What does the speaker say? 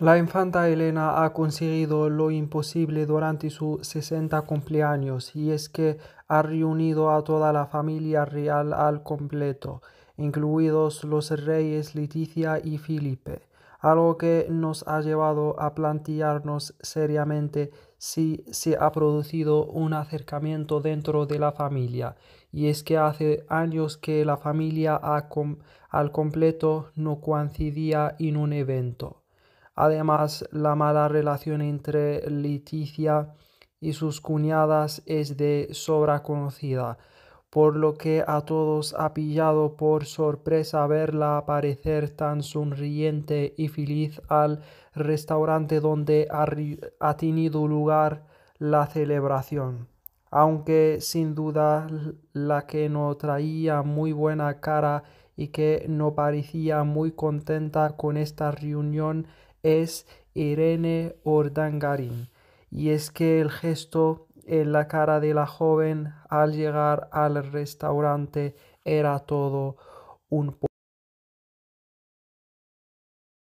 La infanta Elena ha conseguido lo imposible durante sus 60 cumpleaños y es que ha reunido a toda la familia real al completo, incluidos los reyes Leticia y Felipe, algo que nos ha llevado a plantearnos seriamente si se ha producido un acercamiento dentro de la familia, y es que hace años que la familia al completo no coincidía en un evento. Además, la mala relación entre Leticia y sus cuñadas es de sobra conocida, por lo que a todos ha pillado por sorpresa verla aparecer tan sonriente y feliz al restaurante donde ha, ha tenido lugar la celebración. Aunque sin duda la que no traía muy buena cara y que no parecía muy contenta con esta reunión es Irene Ordangarín. Y es que el gesto en la cara de la joven al llegar al restaurante era todo un